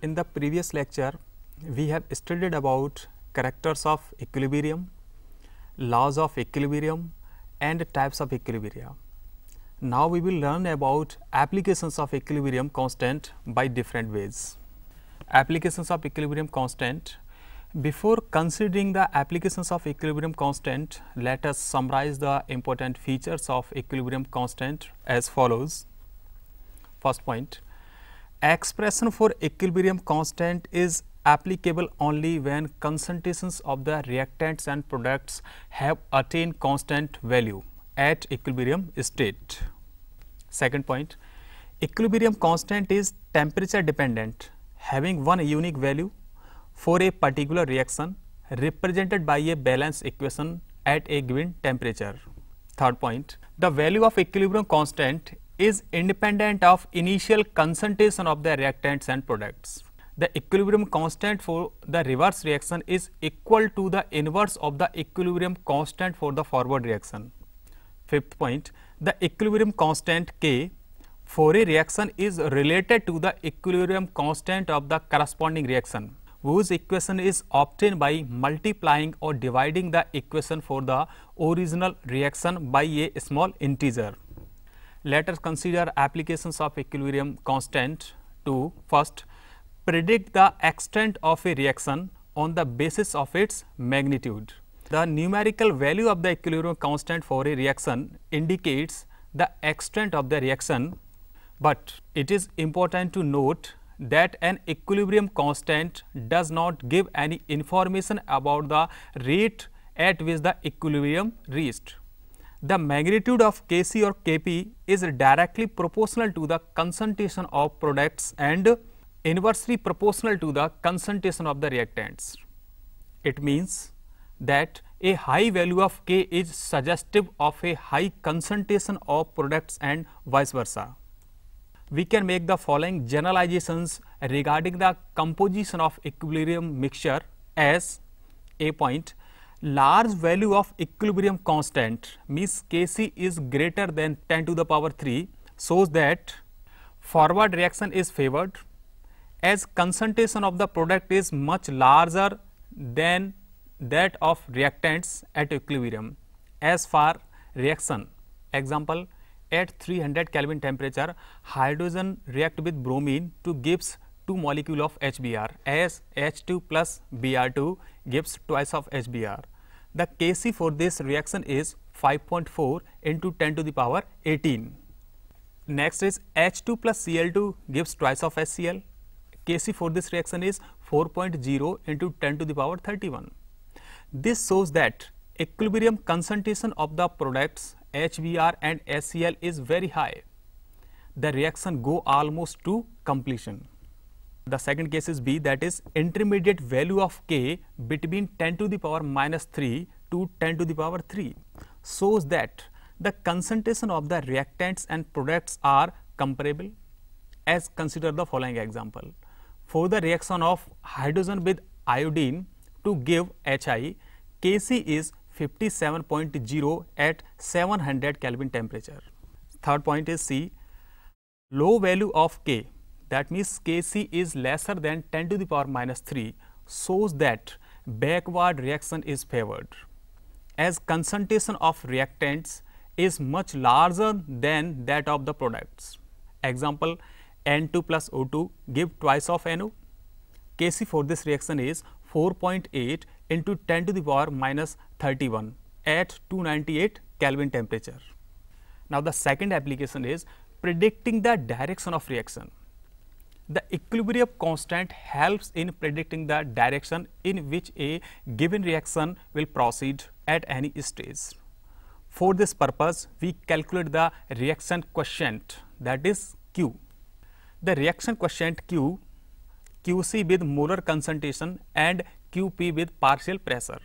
In the previous lecture, we have studied about characters of equilibrium, laws of equilibrium and types of equilibria. Now, we will learn about applications of equilibrium constant by different ways. Applications of equilibrium constant. Before considering the applications of equilibrium constant, let us summarize the important features of equilibrium constant as follows. First point, expression for equilibrium constant is applicable only when concentrations of the reactants and products have attained constant value at equilibrium state. Second point, equilibrium constant is temperature dependent having one unique value for a particular reaction represented by a balance equation at a given temperature. Third point, the value of equilibrium constant is independent of initial concentration of the reactants and products. The equilibrium constant for the reverse reaction is equal to the inverse of the equilibrium constant for the forward reaction. Fifth point, the equilibrium constant K for a reaction is related to the equilibrium constant of the corresponding reaction whose equation is obtained by multiplying or dividing the equation for the original reaction by a small integer. Let us consider applications of equilibrium constant to first predict the extent of a reaction on the basis of its magnitude. The numerical value of the equilibrium constant for a reaction indicates the extent of the reaction, but it is important to note that an equilibrium constant does not give any information about the rate at which the equilibrium reached the magnitude of Kc or Kp is directly proportional to the concentration of products and inversely proportional to the concentration of the reactants. It means that a high value of K is suggestive of a high concentration of products and vice versa. We can make the following generalizations regarding the composition of equilibrium mixture as a point large value of equilibrium constant means Kc is greater than 10 to the power 3 shows that forward reaction is favored as concentration of the product is much larger than that of reactants at equilibrium as for reaction example at 300 Kelvin temperature hydrogen react with bromine to gives 2 molecule of HBr as H2 plus Br2 gives twice of HBr. The Kc for this reaction is 5.4 into 10 to the power 18. Next is H2 plus Cl2 gives twice of HCl. Kc for this reaction is 4.0 into 10 to the power 31. This shows that equilibrium concentration of the products HBr and HCl is very high. The reaction go almost to completion. The second case is B that is intermediate value of k between 10 to the power minus 3 to 10 to the power 3 shows that the concentration of the reactants and products are comparable as consider the following example. For the reaction of hydrogen with iodine to give HI, Kc is 57.0 at 700 Kelvin temperature. Third point is C, low value of K that means Kc is lesser than 10 to the power minus 3 shows that backward reaction is favored as concentration of reactants is much larger than that of the products. Example N2 plus O2 give twice of NO. Kc for this reaction is 4.8 into 10 to the power minus 31 at 298 Kelvin temperature. Now, the second application is predicting the direction of reaction. The equilibrium constant helps in predicting the direction in which a given reaction will proceed at any stage. For this purpose, we calculate the reaction quotient that is Q. The reaction quotient Q, QC with molar concentration and QP with partial pressure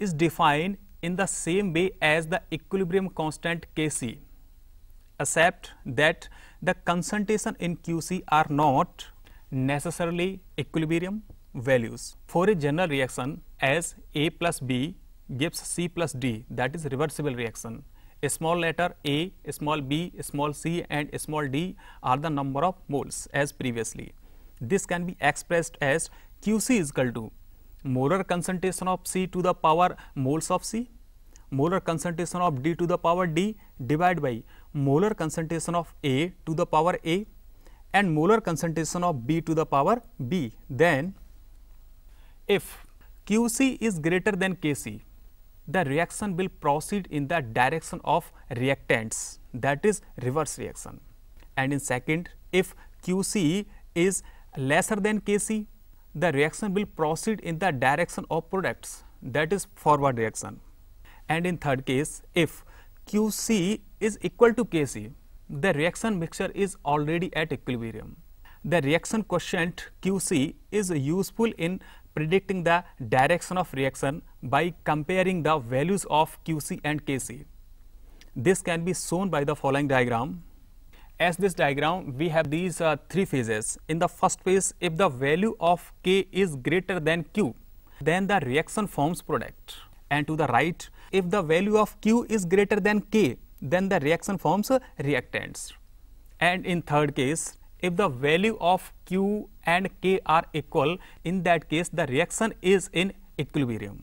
is defined in the same way as the equilibrium constant Kc, except that the concentration in QC are not necessarily equilibrium values. For a general reaction as A plus B gives C plus D that is reversible reaction. A small letter A, a small b, small c and small d are the number of moles as previously. This can be expressed as QC is equal to molar concentration of C to the power moles of C molar concentration of D to the power D divided by molar concentration of A to the power A and molar concentration of B to the power B. Then if QC is greater than KC, the reaction will proceed in the direction of reactants that is reverse reaction. And in second, if QC is lesser than KC, the reaction will proceed in the direction of products that is forward reaction and in third case if QC is equal to KC, the reaction mixture is already at equilibrium. The reaction quotient QC is useful in predicting the direction of reaction by comparing the values of QC and KC. This can be shown by the following diagram. As this diagram, we have these uh, three phases. In the first phase, if the value of K is greater than Q, then the reaction forms product and to the right. If the value of Q is greater than K, then the reaction forms reactants. And in third case, if the value of Q and K are equal, in that case the reaction is in equilibrium.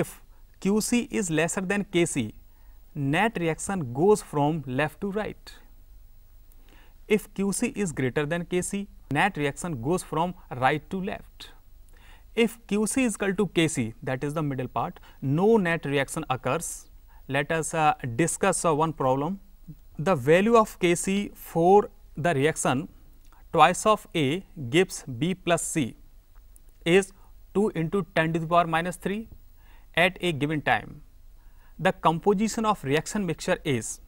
If QC is lesser than KC, net reaction goes from left to right. If QC is greater than KC, net reaction goes from right to left. If QC is equal to KC, that is the middle part, no net reaction occurs. Let us uh, discuss uh, one problem. The value of KC for the reaction twice of A gives B plus C is 2 into 10 to the power minus 3 at a given time. The composition of reaction mixture is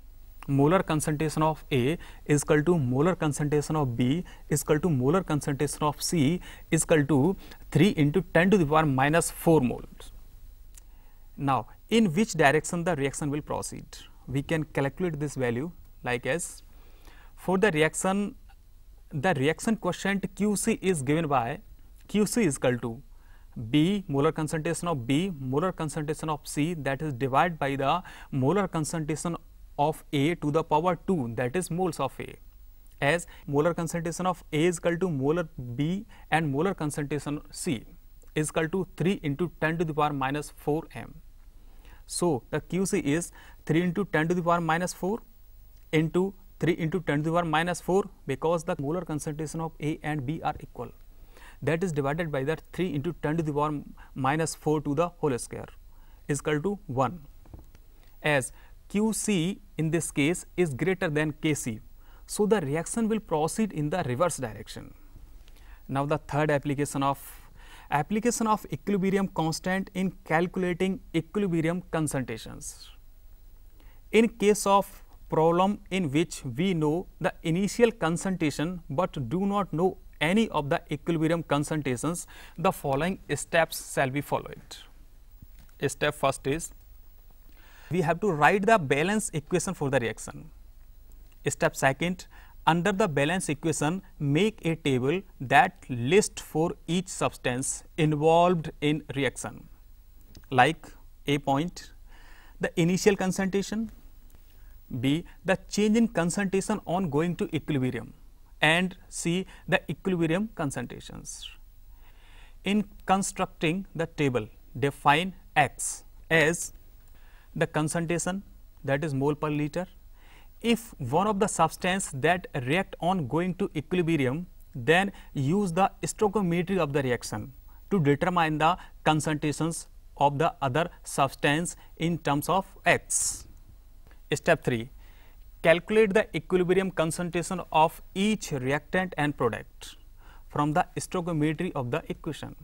molar concentration of A is equal to molar concentration of B is equal to molar concentration of C is equal to 3 into 10 to the power minus 4 moles. Now, in which direction the reaction will proceed? We can calculate this value like as for the reaction, the reaction quotient QC is given by QC is equal to B molar concentration of B molar concentration of C that is divided by the molar concentration of A to the power 2 that is moles of A as molar concentration of A is equal to molar B and molar concentration C is equal to 3 into 10 to the power minus 4 M. So, the QC is 3 into 10 to the power minus 4 into 3 into 10 to the power minus 4 because the molar concentration of A and B are equal that is divided by the 3 into 10 to the power minus 4 to the whole square is equal to 1 as QC in this case is greater than KC. So, the reaction will proceed in the reverse direction. Now, the third application of application of equilibrium constant in calculating equilibrium concentrations. In case of problem in which we know the initial concentration, but do not know any of the equilibrium concentrations, the following steps shall be followed. Step first is we have to write the balance equation for the reaction. Step second, under the balance equation, make a table that lists for each substance involved in reaction, like A point, the initial concentration, B the change in concentration on going to equilibrium and C the equilibrium concentrations. In constructing the table, define x as the concentration that is mole per liter. If one of the substance that react on going to equilibrium, then use the stoichiometry of the reaction to determine the concentrations of the other substance in terms of x. Step 3. Calculate the equilibrium concentration of each reactant and product from the stoichiometry of the equation.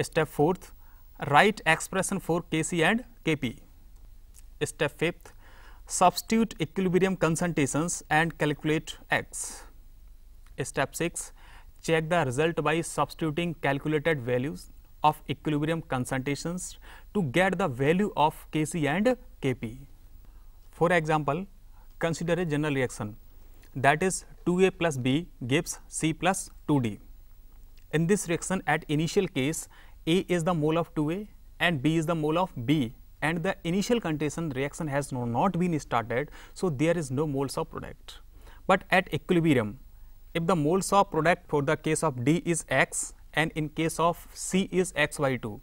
Step 4. Write expression for Kc and Kp. Step fifth, substitute equilibrium concentrations and calculate x. Step 6, check the result by substituting calculated values of equilibrium concentrations to get the value of Kc and Kp. For example, consider a general reaction that is 2A plus B gives C plus 2D. In this reaction at initial case, A is the mole of 2A and B is the mole of B and the initial contestant reaction has no, not been started, so there is no moles of product. But at equilibrium, if the moles of product for the case of D is x and in case of C is xy 2,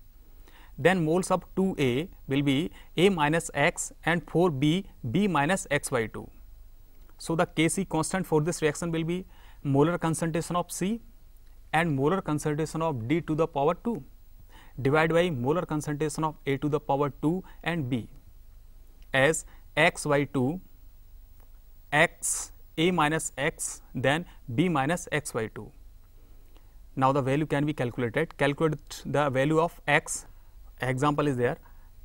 then moles of 2A will be A minus x and 4B, B minus xy 2. So, the Kc constant for this reaction will be molar concentration of C and molar concentration of D to the power 2 divided by molar concentration of A to the power 2 and B as XY 2 x A minus x then B minus XY 2. Now, the value can be calculated, calculate the value of x, example is there.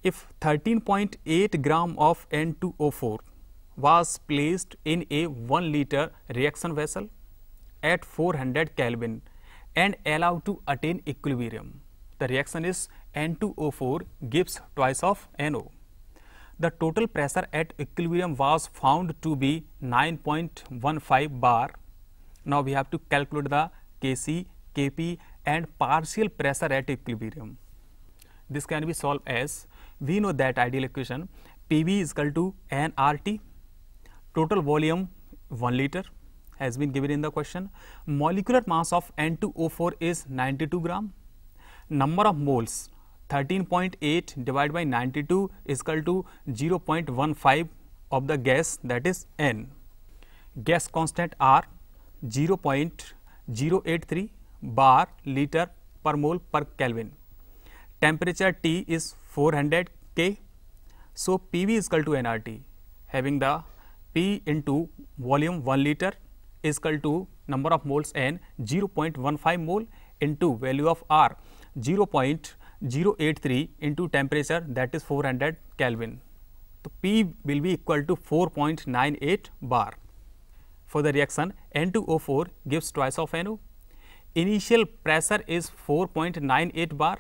If 13.8 gram of N2O4 was placed in a 1 liter reaction vessel at 400 Kelvin and allowed to attain equilibrium, the reaction is N2O4 gives twice of NO. The total pressure at equilibrium was found to be 9.15 bar. Now, we have to calculate the Kc, Kp and partial pressure at equilibrium. This can be solved as we know that ideal equation PV is equal to nRT, total volume 1 liter has been given in the question, molecular mass of N2O4 is 92 gram, number of moles 13.8 divided by 92 is equal to 0.15 of the gas that is N. Gas constant R 0.083 bar liter per mole per Kelvin. Temperature T is 400 K. So, PV is equal to nRT having the P into volume 1 liter is equal to number of moles N 0.15 mole into value of R 0.083 into temperature that is 400 Kelvin. So, P will be equal to 4.98 bar. For the reaction N2O4 gives twice of NO. Initial pressure is 4.98 bar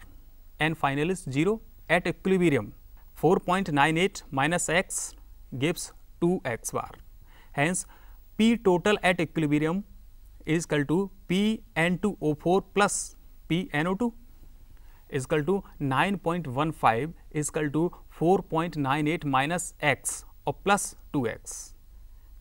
and final is 0 at equilibrium 4.98 minus x gives 2 x bar. Hence, P total at equilibrium is equal to P N2O4 plus P NO2 is equal to 9.15 is equal to 4.98 minus x or plus 2 x.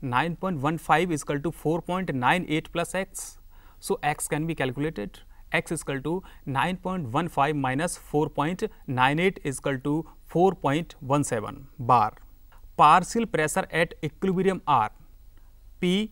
9.15 is equal to 4.98 plus x. So, x can be calculated x is equal to 9.15 minus 4.98 is equal to 4.17 bar. Partial pressure at equilibrium R P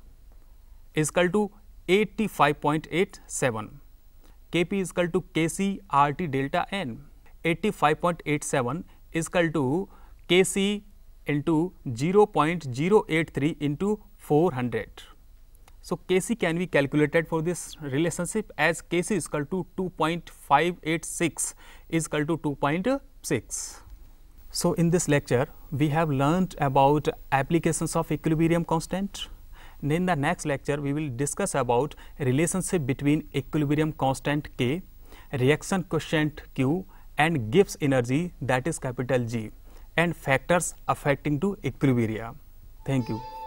is equal to 85.87. Kp is equal to Kc RT delta n. 85.87 is equal to Kc into 0.083 into 400. So, Kc can be calculated for this relationship as Kc is equal to 2.586 is equal to 2.6. So, in this lecture, we have learnt about applications of equilibrium constant, In the next lecture we will discuss about relationship between equilibrium constant K, reaction quotient Q and Gibbs energy that is capital G and factors affecting to equilibria. Thank you.